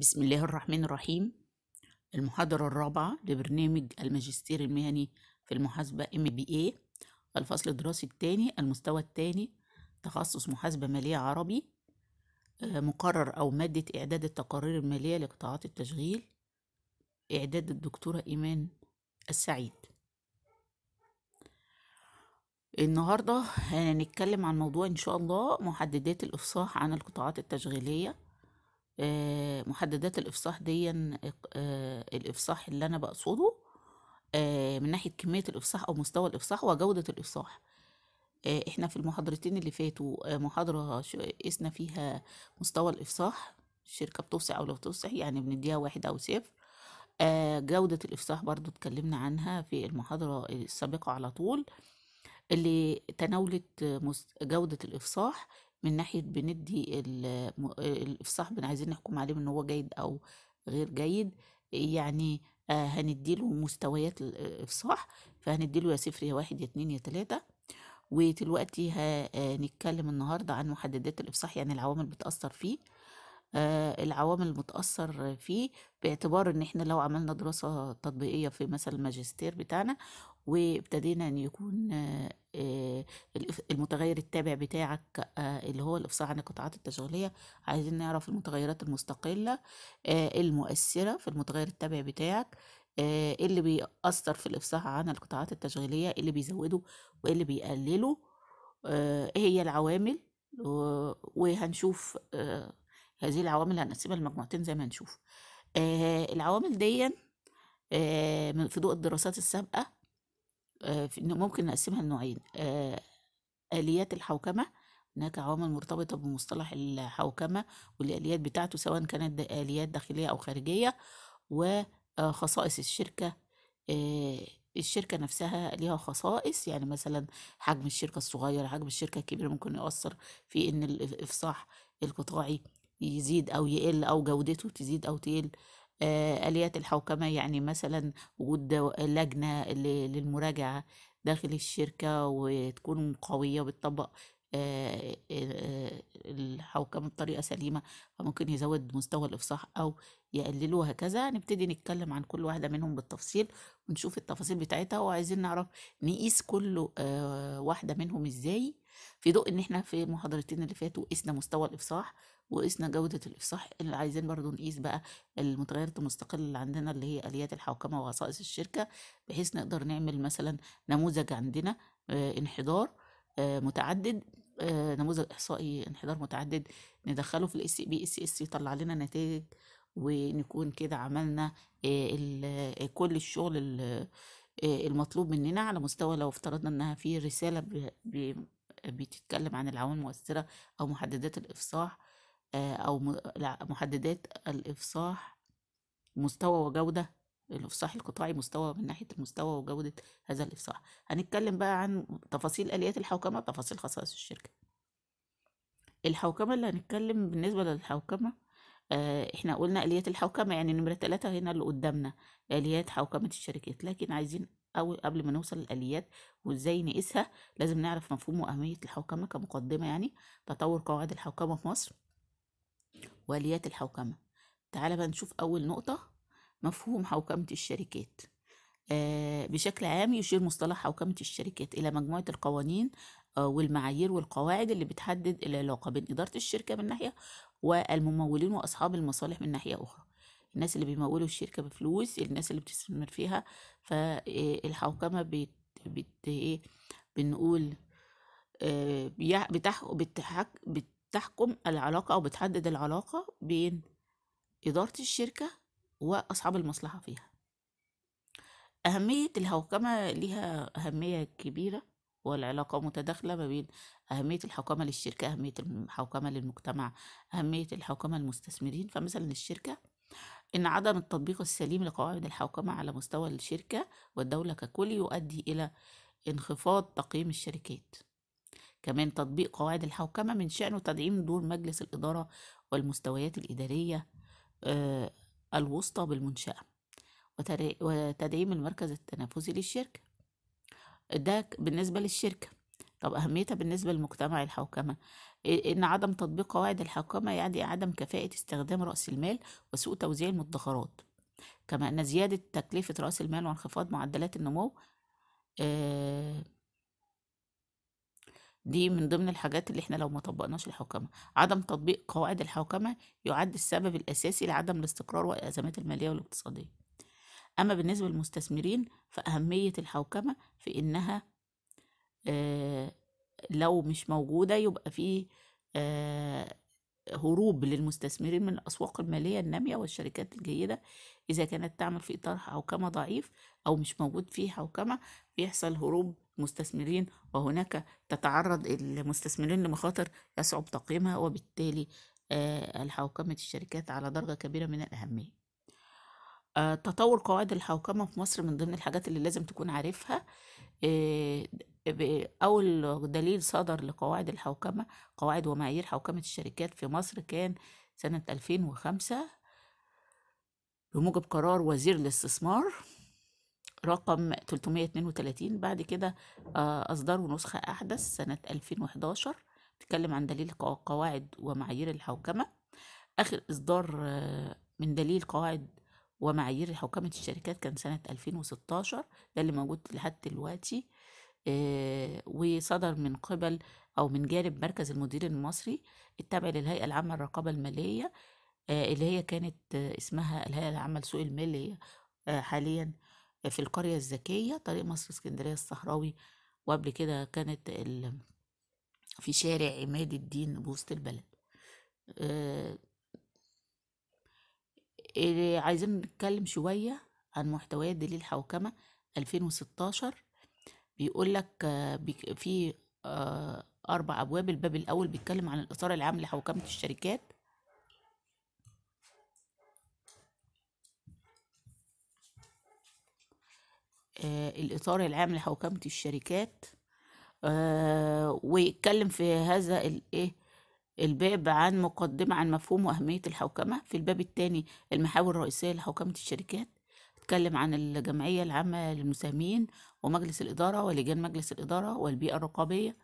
بسم الله الرحمن الرحيم المحاضرة الرابعة لبرنامج الماجستير المهني في المحاسبة ام بي اي الفصل الدراسي الثاني المستوى الثاني تخصص محاسبة مالية عربي آه، مقرر أو مادة إعداد التقارير المالية لقطاعات التشغيل إعداد الدكتورة إيمان السعيد النهاردة هنتكلم عن موضوع إن شاء الله محددات الإفصاح عن القطاعات التشغيلية آه، محددات الافصاح دي آه، الافصاح اللي انا بقصده آه، من ناحيه كميه الافصاح او مستوى الافصاح وجوده الافصاح احنا في المحاضرتين اللي فاتوا محاضره قسنا فيها مستوى الافصاح الشركه بتفصح او لا بتفصح يعني بنديها واحد او صفر جودة الإفصاح برضو اتكلمنا عنها في المحاضرة السابقة على طول اللي تناولت جودة الإفصاح من ناحية بندي الإفصاح بن عايزين نحكم عليه إن هو جيد أو غير جيد يعني آه، هنديله مستويات الإفصاح آه، فهنديله يا صفر يا واحد يا اتنين يا تلاتة ودلوقتي هنتكلم آه، النهاردة عن محددات الإفصاح يعني العوامل بتأثر فيه آه العوامل المتأثر فيه باعتبار ان احنا لو عملنا دراسة تطبيقية في مثلا الماجستير بتاعنا وابتدينا ان يكون آه، المتغير التابع بتاعك آه، اللي هو الافصاح عن القطاعات التشغيليه عايزين نعرف المتغيرات المستقله آه، المؤثره في المتغير التابع بتاعك اللي بيأثر في الافصاح عن القطاعات التشغيليه اللي بيزوده واللي بيقلله ايه هي العوامل وهنشوف هذه العوامل هنقسمها لمجموعتين زي ما هنشوف العوامل دي في ضوء الدراسات السابقه آه، ممكن نقسمها لنوعين آه، آليات الحوكمة هناك عوامل مرتبطة بمصطلح الحوكمة والآليات بتاعته سواء كانت آليات داخلية أو خارجية وخصائص آه، الشركة الشركة نفسها ليها خصائص يعني مثلا حجم الشركة الصغير حجم الشركة الكبيرة ممكن يؤثر في إن الإفصاح القطاعي يزيد أو يقل أو جودته تزيد أو تقل آه، آليات الحوكمة يعني مثلا وجود لجنة للمراجعة داخل الشركة وتكون قوية وبتطبق آه، آه، الحوكمة بطريقة سليمة فممكن يزود مستوى الإفصاح أو يقلله وهكذا نبتدي نتكلم عن كل واحدة منهم بالتفصيل ونشوف التفاصيل بتاعتها وعايزين نعرف نقيس كل واحدة منهم إزاي في ضوء ان احنا في المحاضرتين اللي فاتوا قسنا مستوى الافصاح وقسنا جودة الافصاح اللي عايزين برضو نقيس بقى المتغيرات المستقلة اللي عندنا اللي هي اليات الحوكمة وخصائص الشركة بحيث نقدر نعمل مثلا نموذج عندنا آه، انحدار آه، متعدد آه، نموذج احصائي انحدار متعدد ندخله في الاس بي اس اس يطلع لنا نتائج ونكون كده عملنا كل الشغل المطلوب مننا على مستوى لو افترضنا انها في رسالة بتتكلم عن العوامل المؤثرة أو محددات الإفصاح آه، أو محددات الإفصاح مستوى وجودة الإفصاح القطاعي مستوى من ناحية المستوى وجودة هذا الإفصاح هنتكلم بقى عن تفاصيل آليات الحوكمة تفاصيل خصائص الشركة الحوكمة اللي هنتكلم بالنسبة للحوكمة آه، احنا قلنا آليات الحوكمة يعني نمرة ثلاثة هنا اللي قدامنا آليات حوكمة الشركات لكن عايزين أو قبل ما نوصل للآليات وإزاي نقيسها لازم نعرف مفهوم وأهمية الحوكمة كمقدمة يعني تطور قواعد الحوكمة في مصر وآليات الحوكمة تعالى بقى نشوف أول نقطة مفهوم حوكمة الشركات آه، بشكل عام يشير مصطلح حوكمة الشركات إلى مجموعة القوانين آه، والمعايير والقواعد اللي بتحدد العلاقة بين إدارة الشركة من ناحية والممولين وأصحاب المصالح من ناحية أخرى الناس اللي بيمولوا الشركة بفلوس الناس اللي بتستثمر فيها فالحوكمة آه، بت, بت... ايه بنقول آه، بتحكم بتحكم العلاقة أو بتحدد العلاقة بين إدارة الشركة وأصحاب المصلحة فيها أهمية الحوكمة ليها أهمية كبيرة والعلاقة متداخلة ما بين أهمية الحوكمة للشركة أهمية الحوكمة للمجتمع أهمية الحوكمة للمستثمرين فمثلا الشركة إن عدم التطبيق السليم لقواعد الحوكمة على مستوى الشركة والدولة ككل يؤدي إلى انخفاض تقييم الشركات كمان تطبيق قواعد الحوكمة من شأنه تدعيم دور مجلس الإدارة والمستويات الإدارية آه، الوسطى بالمنشأة وتدعيم المركز التنافسي للشركة ده بالنسبة للشركة طب أهميتها بالنسبة لمجتمع الحوكمة إيه، إن عدم تطبيق قواعد الحوكمة يعني عدم كفاءة استخدام رأس المال وسوء توزيع المدخرات كما أن زيادة تكلفة رأس المال وانخفاض معدلات النمو آه، دي من ضمن الحاجات اللي احنا لو ما طبقناش الحوكمة عدم تطبيق قواعد الحوكمة يعد السبب الأساسي لعدم الاستقرار والأزمات المالية والاقتصادية أما بالنسبة للمستثمرين فأهمية الحوكمة في إنها آه، لو مش موجودة يبقى في آه، هروب للمستثمرين من الأسواق المالية النامية والشركات الجيدة إذا كانت تعمل في إطار حوكمة ضعيف أو مش موجود فيه حوكمة بيحصل هروب مستثمرين وهناك تتعرض المستثمرين لمخاطر يصعب تقييمها وبالتالي آه، الحوكمة الشركات على درجة كبيرة من الأهمية آه، تطور قواعد الحوكمة في مصر من ضمن الحاجات اللي لازم تكون عارفها آه، أول دليل صدر لقواعد الحوكمة قواعد ومعايير حوكمة الشركات في مصر كان سنة 2005 بموجب قرار وزير الاستثمار رقم 332 بعد كده آه، أصدروا نسخة أحدث سنة 2011 بتتكلم عن دليل قواعد ومعايير الحوكمة آخر إصدار من دليل قواعد ومعايير حوكمة الشركات كان سنة 2016 ده اللي موجود لحد دلوقتي آه، وصدر من قبل أو من جانب مركز المدير المصري التابع للهيئة العامة للرقابة المالية آه، اللي هي كانت آه، اسمها الهيئة العامة لسوق المال حاليا في القرية الذكية طريق مصر اسكندرية الصحراوي وقبل كده كانت في شارع عماد الدين بوسط البلد عايزين نتكلم شوية عن محتويات دليل الحوكمة 2016 بيقول لك في آه، أربع أبواب الباب الأول بيتكلم عن الإطار العام لحوكمة الشركات آه، الإطار العام لحوكمة الشركات آه، ويتكلم في هذا الإيه الباب عن مقدمة عن مفهوم وأهمية الحوكمة في الباب الثاني المحاور الرئيسية لحوكمة الشركات اتكلم عن الجمعية العامة للمساهمين ومجلس الإدارة ولجان مجلس الإدارة والبيئة الرقابية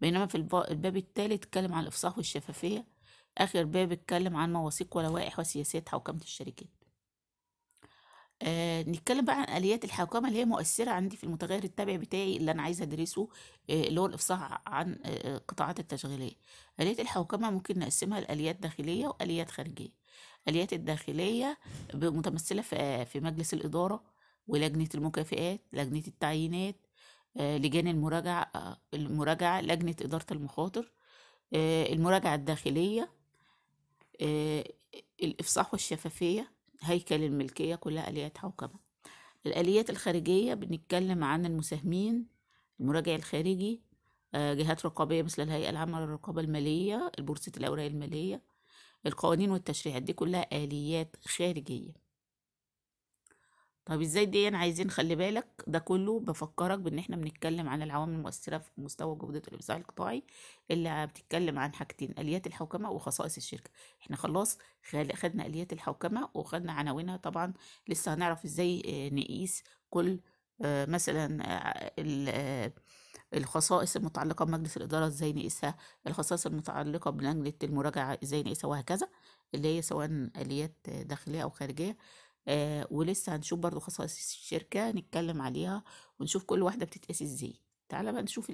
بينما في الباب الثالث اتكلم عن الإفصاح والشفافية آخر باب اتكلم عن مواثيق ولوائح وسياسات حوكمة الشركات آه نتكلم بقى عن اليات الحوكمه اللي هي مؤثره عندي في المتغير التابع بتاعي اللي انا عايزه ادرسه آه اللي هو الافصاح عن آه, آه، القطاعات التشغيليه اليات الحوكمه ممكن نقسمها لاليات داخليه واليات خارجيه اليات الداخليه متمثله في آه، في مجلس الاداره ولجنه المكافئات لجنه التعيينات آه، لجان المراجعه المراجعه لجنه اداره المخاطر المراجعه الداخليه الافصاح والشفافيه هيكل الملكية كلها آليات حوكمة الآليات الخارجية بنتكلم عن المساهمين المراجع الخارجي آه، جهات رقابية مثل الهيئة العامة للرقابة المالية البورصة الأوراق المالية القوانين والتشريعات دي كلها آليات خارجية طب ازاي دي انا عايزين خلي بالك ده كله بفكرك بان احنا بنتكلم عن العوامل المؤثره في مستوى جوده الابداع القطاعي اللي بتتكلم عن حاجتين اليات الحوكمه وخصائص الشركه احنا خلاص خدنا اليات الحوكمه وخدنا عناوينها طبعا لسه هنعرف ازاي آه، نقيس كل آه، مثلا آه، الخصائص المتعلقه بمجلس الاداره ازاي نقيسها الخصائص المتعلقه بلجنه المراجعه ازاي نقيسها وهكذا اللي هي سواء اليات داخليه او خارجيه آه ولسه هنشوف برضو خصائص الشركة نتكلم عليها ونشوف كل واحدة بتتقاس ازاي تعالى بقى نشوف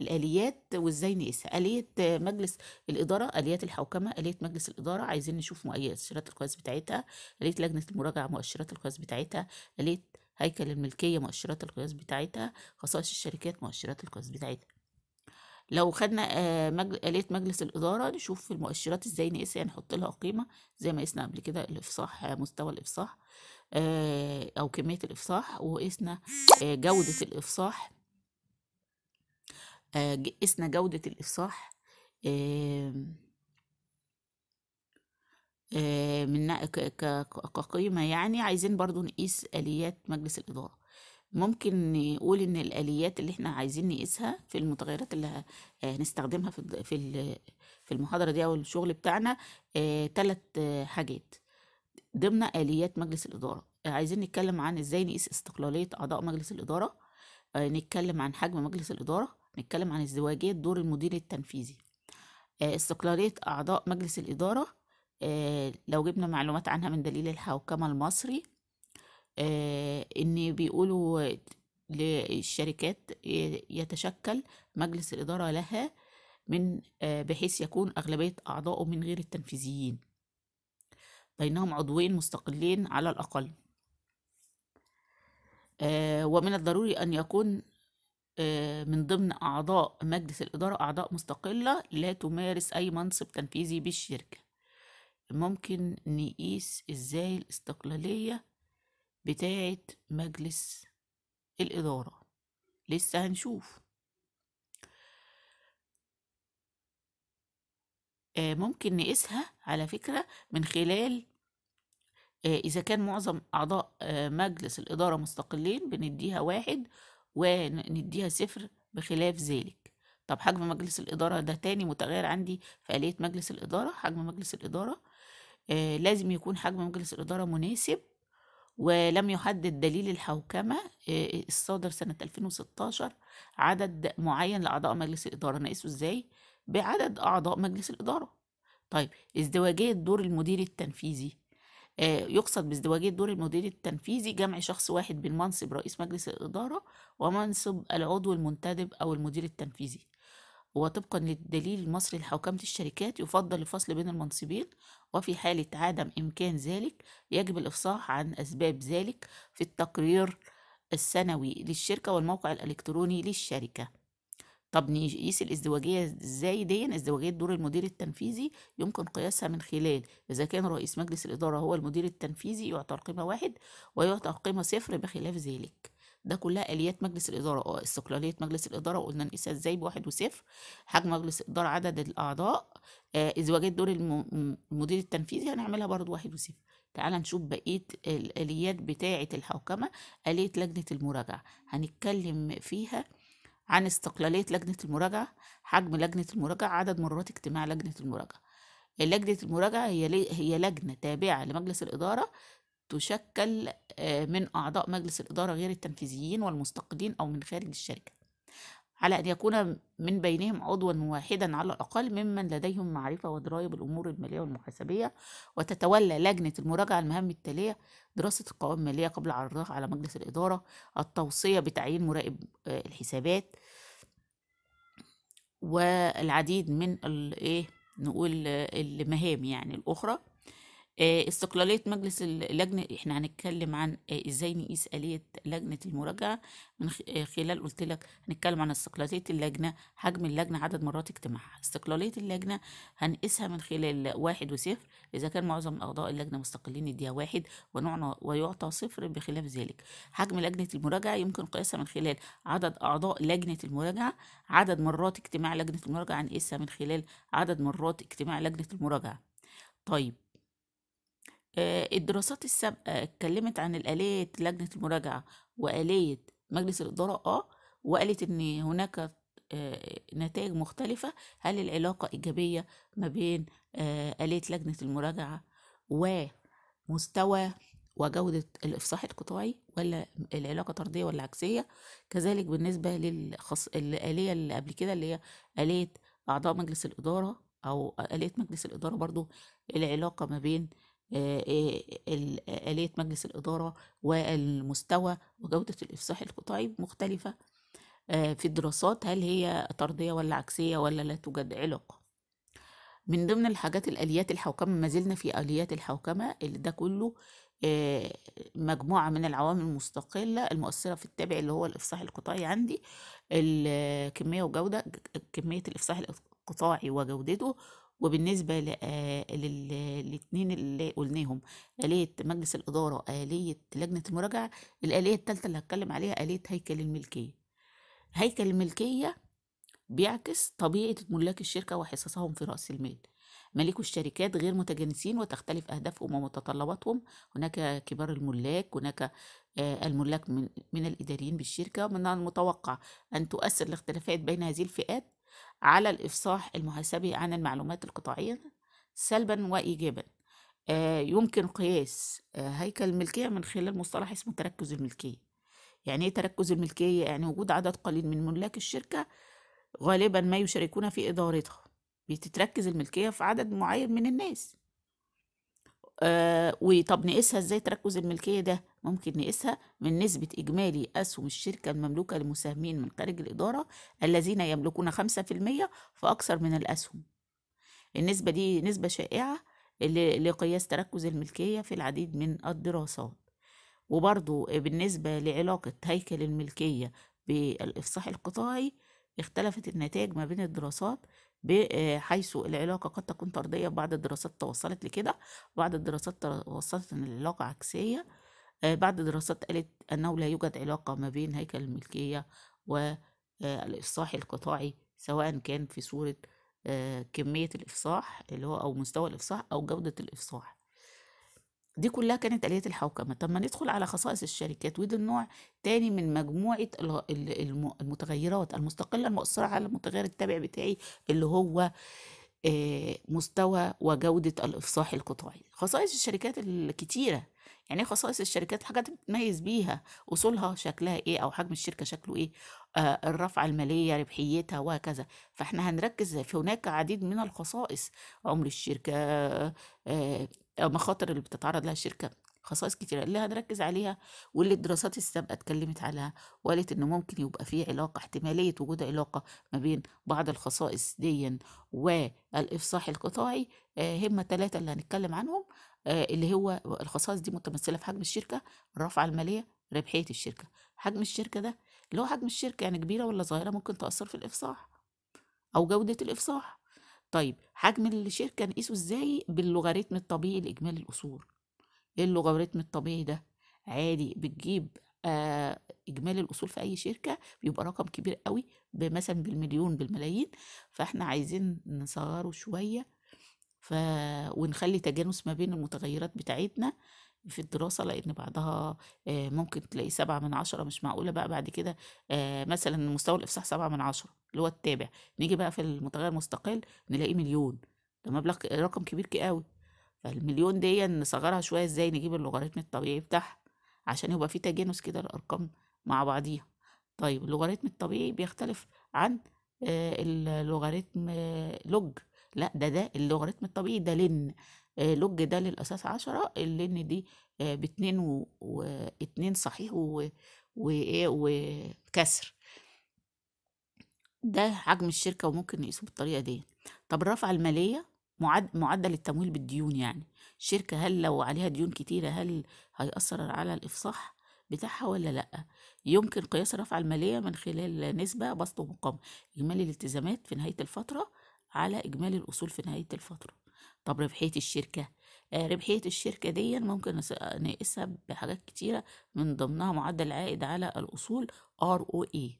الآليات وازاي نقيسها آلية مجلس الإدارة آليات الحوكمة آلية مجلس الإدارة عايزين نشوف مؤشرات القياس بتاعتها آلية لجنة المراجعة مؤشرات القياس بتاعتها آلية هيكل الملكية مؤشرات القياس بتاعتها خصائص الشركات مؤشرات القياس بتاعتها لو خدنا آه، مجل... آلية مجلس الإدارة نشوف المؤشرات إزاي نقيسها يعني نحط لها قيمة زي ما قسنا قبل كده الإفصاح مستوى الإفصاح آه، أو كمية الإفصاح وقسنا آه، جودة الإفصاح قسنا جودة الإفصاح من كقيمة يعني عايزين برضو نقيس آليات مجلس الإدارة ممكن نقول ان الاليات اللي احنا عايزين نقيسها في المتغيرات اللي آه، هنستخدمها في في في المحاضره دي او الشغل بتاعنا ثلاث آه، آه، حاجات ضمن اليات مجلس الاداره عايزين نتكلم عن ازاي نقيس استقلاليه اعضاء مجلس الاداره نتكلم عن حجم مجلس الاداره نتكلم عن ازدواجيه دور المدير التنفيذي استقلاليه اعضاء مجلس الاداره لو جبنا معلومات عنها من دليل الحوكمه المصري آه، ان بيقولوا للشركات يتشكل مجلس الإدارة لها من آه، بحيث يكون أغلبية أعضائه من غير التنفيذيين بينهم عضوين مستقلين على الأقل آه، ومن الضروري أن يكون من ضمن أعضاء مجلس الإدارة أعضاء مستقلة لا تمارس أي منصب تنفيذي بالشركة ممكن نقيس إزاي الاستقلالية بتاعة مجلس الإدارة لسه هنشوف آه، ممكن نقيسها على فكرة من خلال آه، إذا كان معظم أعضاء آه، مجلس الإدارة مستقلين بنديها واحد ونديها صفر بخلاف ذلك طب حجم مجلس الإدارة ده تاني متغير عندي في آلية مجلس الإدارة حجم مجلس الإدارة لازم يكون حجم مجلس الإدارة مناسب ولم يحدد دليل الحوكمة الصادر سنة 2016 عدد معين لأعضاء مجلس الإدارة نقيسه إزاي؟ بعدد أعضاء مجلس الإدارة طيب ازدواجية دور المدير التنفيذي يقصد بازدواجية دور المدير التنفيذي جمع شخص واحد بين منصب رئيس مجلس الإدارة ومنصب العضو المنتدب أو المدير التنفيذي وطبقا للدليل المصري لحوكمة الشركات يفضل الفصل بين المنصبين وفي حالة عدم إمكان ذلك يجب الإفصاح عن أسباب ذلك في التقرير السنوي للشركة والموقع الإلكتروني للشركة طب نقيس الازدواجية ازاي دي ازدواجية دور المدير التنفيذي يمكن قياسها من خلال إذا كان رئيس مجلس الإدارة هو المدير التنفيذي يعطى القيمة واحد ويعطى القيمة صفر بخلاف ذلك ده كلها اليات مجلس الاداره اه استقلاليه مجلس الاداره وقلنا نقيسها ازاي بواحد وصفر حجم مجلس الاداره عدد الاعضاء آه ازدواجيه دور المدير التنفيذي هنعملها برضو واحد وصفر تعال نشوف بقية الآليات بتاعة الحوكمة آلية لجنة المراجعة هنتكلم فيها عن استقلالية لجنة المراجعة حجم لجنة المراجعة عدد مرات اجتماع لجنة المراجعة لجنة المراجعة هي هي لجنة تابعة لمجلس الإدارة تشكل آه، من أعضاء مجلس الإدارة غير التنفيذيين والمستقلين أو من خارج الشركة على أن يكون من بينهم عضوا واحدا على الأقل ممن لديهم معرفة ودراية بالأمور المالية والمحاسبية وتتولى لجنة المراجعة المهام التالية دراسة القوائم المالية قبل عرضها على مجلس الإدارة التوصية بتعيين مراقب آه، الحسابات والعديد من الايه نقول آه، المهام يعني الأخرى آه، استقلالية مجلس اللجنة احنا هنتكلم عن آه، ازاي نقيس آلية لجنة المراجعة من آه، خلال قلت لك هنتكلم عن استقلالية اللجنة حجم اللجنة عدد مرات اجتماعها استقلالية اللجنة هنقيسها من خلال واحد وصفر إذا كان معظم أعضاء اللجنة مستقلين يديها واحد ونوعنا ويعطى صفر بخلاف ذلك حجم لجنة المراجعة يمكن قياسها من خلال عدد أعضاء لجنة المراجعة عدد مرات اجتماع لجنة المراجعة هنقيسها من خلال عدد مرات اجتماع لجنة المراجعة طيب آه، الدراسات السابقة اتكلمت عن الاليه لجنة المراجعة وآلية مجلس الإدارة آه وقالت إن هناك آه، نتائج مختلفة هل العلاقة إيجابية ما بين آه، آلية لجنة المراجعة ومستوى وجودة الإفصاح القطاعي ولا العلاقة طردية ولا عكسية كذلك بالنسبة للخص... الآلية اللي قبل كده اللي هي آلية أعضاء مجلس الإدارة أو آلية مجلس الإدارة برضو العلاقة ما بين آه، آه، آه، آلية مجلس الإدارة والمستوى وجودة الإفصاح القطاعي مختلفة في الدراسات هل هي طردية ولا عكسية ولا لا توجد علاقة من ضمن الحاجات الآليات الحوكمة ما زلنا في آليات الحوكمة اللي ده كله مجموعة من العوامل المستقلة المؤثرة في التابع اللي هو الإفصاح القطاعي عندي الكمية وجودة كمية الإفصاح القطاعي وجودته وبالنسبة آه، للاثنين اللي قلناهم آلية مجلس الإدارة آلية لجنة المراجعة الآلية الثالثة اللي هتكلم عليها آلية هيكل الملكية هيكل الملكية بيعكس طبيعة ملاك الشركة وحصصهم في رأس المال مالكو الشركات غير متجانسين وتختلف أهدافهم ومتطلباتهم هناك كبار الملاك هناك آه، الملاك من, من الإداريين بالشركة من المتوقع أن تؤثر الاختلافات بين هذه الفئات على الإفصاح المحاسبي عن المعلومات القطاعية سلبا وإيجابا آه، يمكن قياس آه، هيكل الملكية من خلال مصطلح اسمه تركز الملكية يعني إيه تركز الملكية؟ يعني وجود عدد قليل من ملاك الشركة غالبا ما يشاركون في إدارتها بتتركز الملكية في عدد معين من الناس آه، وطب نقيسها ازاي تركز الملكيه ده ممكن نقيسها من نسبه اجمالي اسهم الشركه المملوكه لمساهمين من خارج الاداره الذين يملكون 5% فاكثر من الاسهم النسبه دي نسبه شائعه لقياس تركز الملكيه في العديد من الدراسات وبرضو بالنسبه لعلاقه هيكل الملكيه بالافصاح القطاعي اختلفت النتائج ما بين الدراسات آه، حيث العلاقة قد تكون طردية بعض الدراسات توصلت لكده بعض الدراسات توصلت أن العلاقة عكسية آه، بعض الدراسات قالت أنه لا يوجد علاقة ما بين هيكل الملكية والإفصاح آه، القطاعي سواء كان في صورة كمية الإفصاح اللي هو أو مستوى الإفصاح أو جودة الإفصاح دي كلها كانت آلية الحوكمة طب ما ندخل على خصائص الشركات وده النوع تاني من مجموعة المتغيرات المستقلة المؤثرة على المتغير التابع بتاعي اللي هو آه، مستوى وجودة الإفصاح القطاعي خصائص الشركات الكتيرة يعني ايه خصائص الشركات حاجات بتميز بيها اصولها شكلها ايه او حجم الشركه شكله ايه آه الرافعه الماليه ربحيتها وهكذا فاحنا هنركز في هناك عديد من الخصائص عمر الشركه آه مخاطر اللي بتتعرض لها الشركه خصائص كتيرة اللي هنركز عليها واللي الدراسات السابقة اتكلمت عليها وقالت إنه ممكن يبقى في علاقة احتمالية وجود علاقة ما بين بعض الخصائص دي والإفصاح القطاعي آه، هم ثلاثة اللي هنتكلم عنهم آه، اللي هو الخصائص دي متمثلة في حجم الشركة الرافعة المالية ربحية الشركة حجم الشركة ده اللي هو حجم الشركة يعني كبيرة ولا صغيرة ممكن تأثر في الإفصاح أو جودة الإفصاح طيب حجم الشركة نقيسه ازاي باللوغاريتم الطبيعي لإجمالي الأصول ايه اللوغاريتم الطبيعي ده عادي بتجيب آه إجمالي الأصول في أي شركة بيبقى رقم كبير قوي مثلا بالمليون بالملايين فاحنا عايزين نصغره شوية ف... ونخلي تجانس ما بين المتغيرات بتاعتنا في الدراسة لأن بعضها آه، ممكن تلاقي سبعة من عشرة مش معقولة بقى بعد كده آه، مثلا مستوى الإفصاح سبعة من عشرة اللي هو التابع نيجي بقى في المتغير المستقل نلاقيه مليون ده مبلغ رقم كبير قوي فالمليون دي نصغرها شوية ازاي نجيب اللوغاريتم الطبيعي بتاعها عشان يبقى في تجانس كده الأرقام مع بعضيها طيب اللوغاريتم الطبيعي بيختلف عن آه، اللوغاريتم لوج لا ده ده اللوغاريتم الطبيعي ده لن آه، لوج ده للأساس عشرة إن دي آه، باتنين و... واتنين صحيح وإيه وكسر ده حجم الشركة وممكن نقيسه بالطريقة دي طب الرفع المالية معدل التمويل بالديون يعني الشركة هل لو عليها ديون كتيرة هل هيأثر على الإفصاح بتاعها ولا لأ يمكن قياس الرفعة المالية من خلال نسبة بسط ومقام إجمالي الالتزامات في نهاية الفترة على إجمالي الأصول في نهاية الفترة طب ربحية الشركة آه، ربحية الشركة دي ممكن نقيسها بحاجات كتيرة من ضمنها معدل عائد على الأصول ROE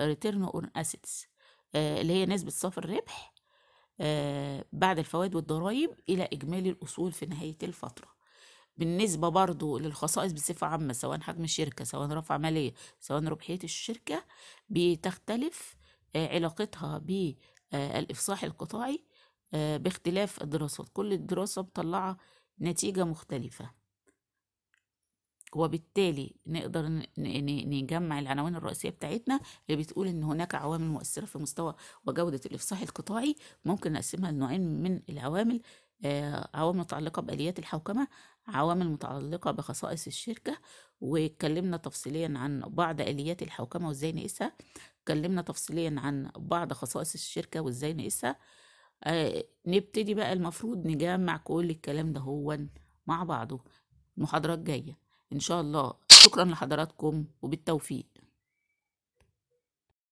Return on Assets آه، اللي هي نسبة صافي الربح آه، بعد الفوائد والضرائب إلى إجمالي الأصول في نهاية الفترة بالنسبة برضو للخصائص بصفة عامة سواء حجم الشركة سواء رفع مالية سواء ربحية الشركة بتختلف علاقتها بالإفصاح القطاعي آه، باختلاف الدراسات كل دراسة مطلعة نتيجة مختلفة وبالتالي نقدر نجمع العناوين الرئيسية بتاعتنا اللي بتقول إن هناك عوامل مؤثرة في مستوى وجودة الإفصاح القطاعي ممكن نقسمها لنوعين من العوامل آه، عوامل متعلقة بآليات الحوكمة عوامل متعلقة بخصائص الشركة واتكلمنا تفصيليا عن بعض آليات الحوكمة وازاي نقيسها اتكلمنا تفصيليا عن بعض خصائص الشركة وازاي نقيسها آه، نبتدي بقى المفروض نجمع كل الكلام ده هو مع بعضه المحاضرات جاية إن شاء الله شكرا لحضراتكم وبالتوفيق